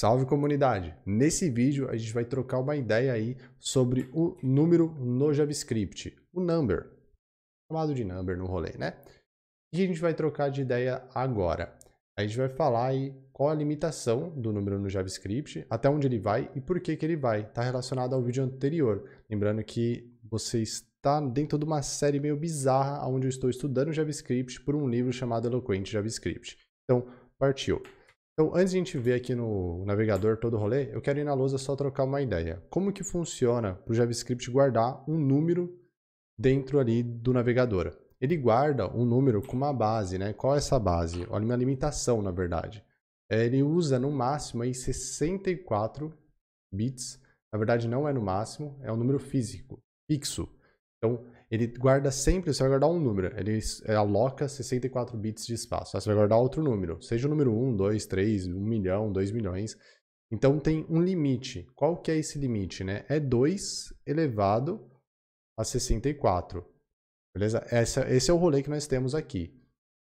Salve comunidade! Nesse vídeo a gente vai trocar uma ideia aí sobre o número no JavaScript, o number, chamado de number no rolê, né? E a gente vai trocar de ideia agora. A gente vai falar aí qual a limitação do número no JavaScript, até onde ele vai e por que, que ele vai. Está relacionado ao vídeo anterior. Lembrando que você está dentro de uma série meio bizarra onde eu estou estudando JavaScript por um livro chamado Eloquente JavaScript. Então, partiu! Então, antes de a gente ver aqui no navegador todo o rolê, eu quero ir na lousa só trocar uma ideia. Como que funciona para o JavaScript guardar um número dentro ali do navegador? Ele guarda um número com uma base, né? Qual é essa base? Olha minha limitação, na verdade. É, ele usa no máximo aí 64 bits. Na verdade, não é no máximo, é um número físico, fixo. Então, ele guarda sempre, você vai guardar um número, ele aloca 64 bits de espaço. Aí você vai guardar outro número, seja o número 1, 2, 3, 1 milhão, 2 milhões. Então tem um limite. Qual que é esse limite, né? É 2 elevado a 64. Beleza? Essa, esse é o rolê que nós temos aqui.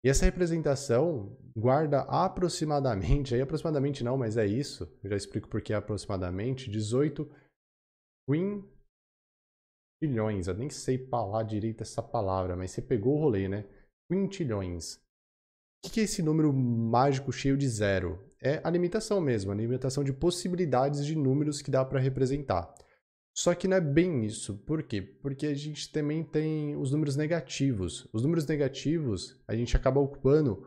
E essa representação guarda aproximadamente, aí aproximadamente não, mas é isso, eu já explico por que é aproximadamente, 18 quin quintilhões, eu nem sei falar direito essa palavra, mas você pegou o rolê, né? Quintilhões. O que é esse número mágico cheio de zero? É a limitação mesmo, a limitação de possibilidades de números que dá para representar. Só que não é bem isso. Por quê? Porque a gente também tem os números negativos. Os números negativos, a gente acaba ocupando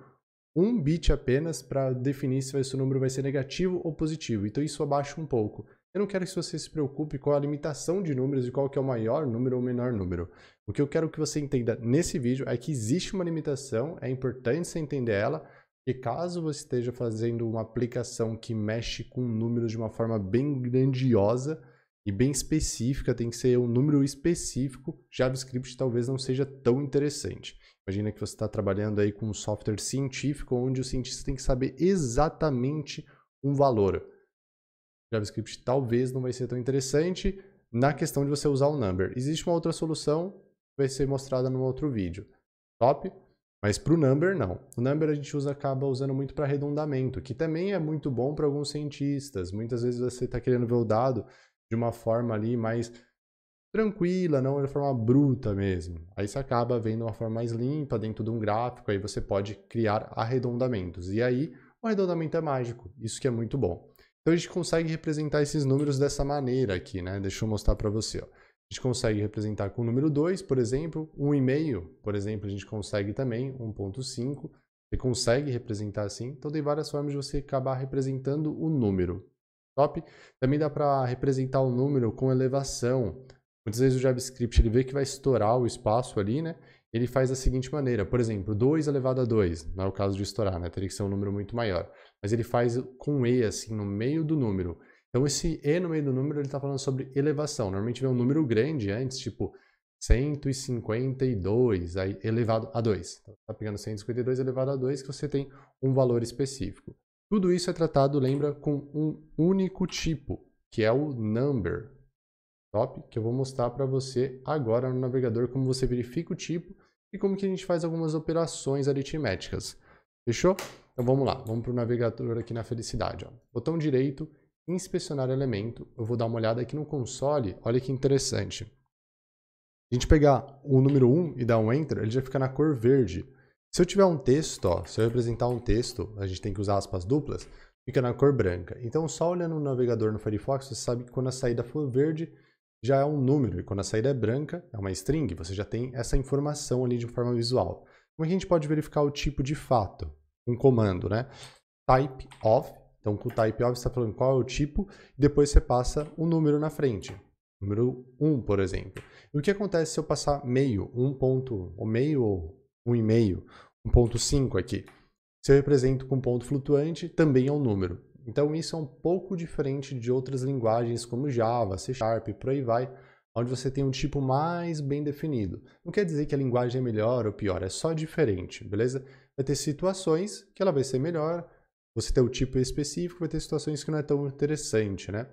um bit apenas para definir se esse número vai ser negativo ou positivo. Então isso abaixa um pouco. Eu não quero que você se preocupe com a limitação de números e qual que é o maior número ou menor número. O que eu quero que você entenda nesse vídeo é que existe uma limitação, é importante você entender ela, e caso você esteja fazendo uma aplicação que mexe com números de uma forma bem grandiosa e bem específica, tem que ser um número específico, JavaScript talvez não seja tão interessante. Imagina que você está trabalhando aí com um software científico, onde o cientista tem que saber exatamente um valor. JavaScript talvez não vai ser tão interessante na questão de você usar o number. Existe uma outra solução que vai ser mostrada num outro vídeo. Top? Mas para o number, não. O number a gente usa, acaba usando muito para arredondamento, que também é muito bom para alguns cientistas. Muitas vezes você está querendo ver o dado de uma forma ali mais tranquila, não de forma bruta mesmo. Aí você acaba vendo uma forma mais limpa dentro de um gráfico, aí você pode criar arredondamentos. E aí o arredondamento é mágico, isso que é muito bom. Então a gente consegue representar esses números dessa maneira aqui, né? Deixa eu mostrar para você. Ó. A gente consegue representar com o número 2, por exemplo, 1,5, por exemplo, a gente consegue também 1,5. Você consegue representar assim. Então tem várias formas de você acabar representando o número. Top? Também dá para representar o número com elevação. Muitas vezes o JavaScript ele vê que vai estourar o espaço ali, né? ele faz da seguinte maneira. Por exemplo, 2 elevado a 2, não é o caso de estourar, né? teria que ser um número muito maior. Mas ele faz com E, assim, no meio do número. Então, esse E no meio do número, ele está falando sobre elevação. Normalmente vem um número grande antes, tipo 152 aí, elevado a 2. Então, está pegando 152 elevado a 2, que você tem um valor específico. Tudo isso é tratado, lembra, com um único tipo, que é o number top, que eu vou mostrar para você agora no navegador como você verifica o tipo e como que a gente faz algumas operações aritméticas. Fechou? Então vamos lá, vamos para o navegador aqui na felicidade. Ó. Botão direito, inspecionar elemento. Eu vou dar uma olhada aqui no console, olha que interessante. A gente pegar o número 1 e dar um Enter, ele já fica na cor verde. Se eu tiver um texto, ó, se eu representar um texto, a gente tem que usar aspas duplas, fica na cor branca. Então só olhando no navegador no Firefox, você sabe que quando a saída for verde, já é um número, e quando a saída é branca, é uma string, você já tem essa informação ali de forma visual. Como é a gente pode verificar o tipo de fato? Um comando, né? Type of, então com o type of você está falando qual é o tipo, e depois você passa o um número na frente. Número 1, por exemplo. E o que acontece se eu passar meio, um ponto, ou meio, ou um meio? um 1.5 aqui? Se eu represento com ponto flutuante, também é um número. Então isso é um pouco diferente de outras linguagens como Java, C Sharp, por aí vai, onde você tem um tipo mais bem definido. Não quer dizer que a linguagem é melhor ou pior, é só diferente, beleza? Vai ter situações que ela vai ser melhor, você tem o tipo específico, vai ter situações que não é tão interessante, né?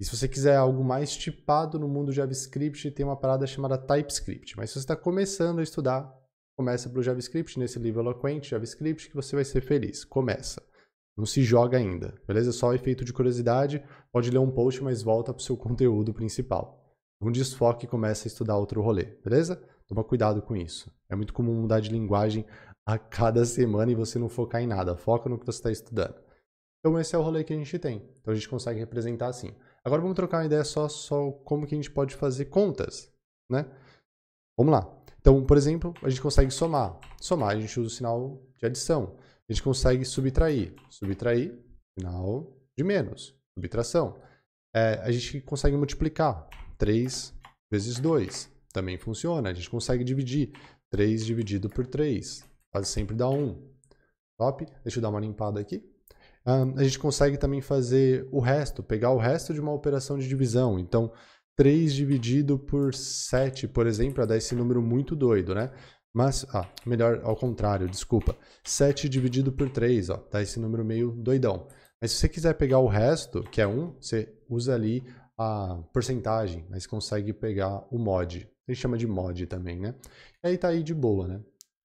E se você quiser algo mais tipado no mundo JavaScript, tem uma parada chamada TypeScript. Mas se você está começando a estudar, começa pelo JavaScript, nesse livro eloquente, JavaScript, que você vai ser feliz. Começa. Não se joga ainda, beleza? É só efeito de curiosidade, pode ler um post, mas volta para o seu conteúdo principal. Um desfoque e começa a estudar outro rolê, beleza? Toma cuidado com isso. É muito comum mudar de linguagem a cada semana e você não focar em nada. Foca no que você está estudando. Então esse é o rolê que a gente tem. Então a gente consegue representar assim. Agora vamos trocar uma ideia só, só como que a gente pode fazer contas, né? Vamos lá. Então, por exemplo, a gente consegue somar. Somar, a gente usa o sinal de adição a gente consegue subtrair. Subtrair, final de menos, subtração. É, a gente consegue multiplicar. 3 vezes 2 também funciona. A gente consegue dividir. 3 dividido por 3 quase sempre dá 1. Top? Deixa eu dar uma limpada aqui. Um, a gente consegue também fazer o resto, pegar o resto de uma operação de divisão. Então, 3 dividido por 7, por exemplo, é dar esse número muito doido, né? Mas, ah, melhor ao contrário, desculpa. 7 dividido por 3, ó, tá esse número meio doidão. Mas se você quiser pegar o resto, que é 1, você usa ali a porcentagem, mas consegue pegar o mod. Ele chama de mod também, né? E aí tá aí de boa, né?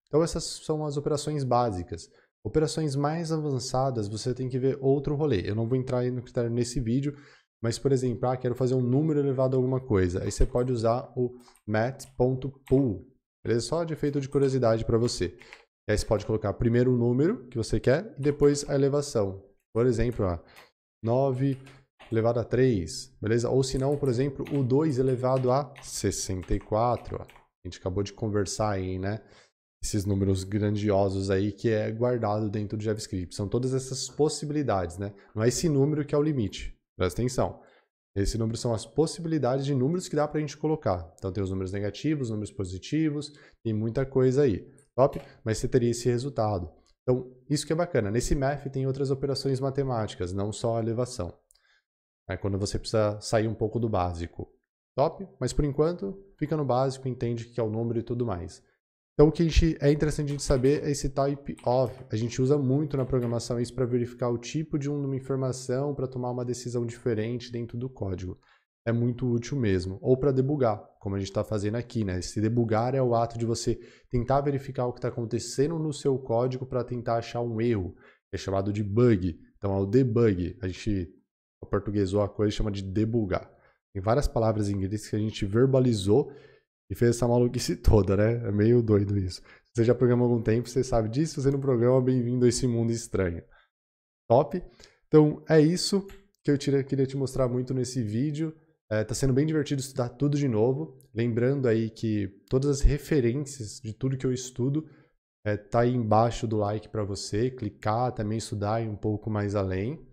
Então essas são as operações básicas. Operações mais avançadas, você tem que ver outro rolê. Eu não vou entrar aí no critério nesse vídeo, mas, por exemplo, ah, quero fazer um número elevado a alguma coisa. Aí você pode usar o mat.pool, Beleza? Só de efeito de curiosidade para você. E aí você pode colocar primeiro o número que você quer e depois a elevação. Por exemplo, ó, 9 elevado a 3, beleza? Ou se não, por exemplo, o 2 elevado a 64. Ó. A gente acabou de conversar aí, né? Esses números grandiosos aí que é guardado dentro do JavaScript. São todas essas possibilidades, né? Não é esse número que é o limite. Presta atenção. Esse número são as possibilidades de números que dá para a gente colocar. Então tem os números negativos, números positivos, tem muita coisa aí. Top? Mas você teria esse resultado. Então, isso que é bacana. Nesse MEF tem outras operações matemáticas, não só a elevação. É quando você precisa sair um pouco do básico. Top? Mas por enquanto, fica no básico, entende o que é o número e tudo mais. Então, o que a gente, é interessante a gente saber é esse type of. A gente usa muito na programação isso para verificar o tipo de uma informação, para tomar uma decisão diferente dentro do código. É muito útil mesmo. Ou para debugar, como a gente está fazendo aqui. Né? Esse debugar é o ato de você tentar verificar o que está acontecendo no seu código para tentar achar um erro. É chamado de bug. Então, é o debug. A gente portuguesou a coisa e chama de debugar. Tem várias palavras em inglês que a gente verbalizou e fez essa maluquice toda, né? É meio doido isso. Se você já programou algum tempo, você sabe disso. Se você não programa, bem-vindo a esse mundo estranho. Top? Então, é isso que eu queria te mostrar muito nesse vídeo. É, tá sendo bem divertido estudar tudo de novo. Lembrando aí que todas as referências de tudo que eu estudo é, tá aí embaixo do like para você clicar, também estudar um pouco mais além.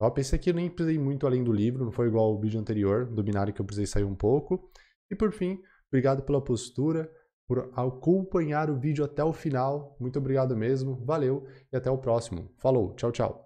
Top, esse aqui eu nem precisei muito além do livro, não foi igual ao vídeo anterior do binário que eu precisei sair um pouco. E por fim, Obrigado pela postura, por acompanhar o vídeo até o final. Muito obrigado mesmo, valeu e até o próximo. Falou, tchau, tchau.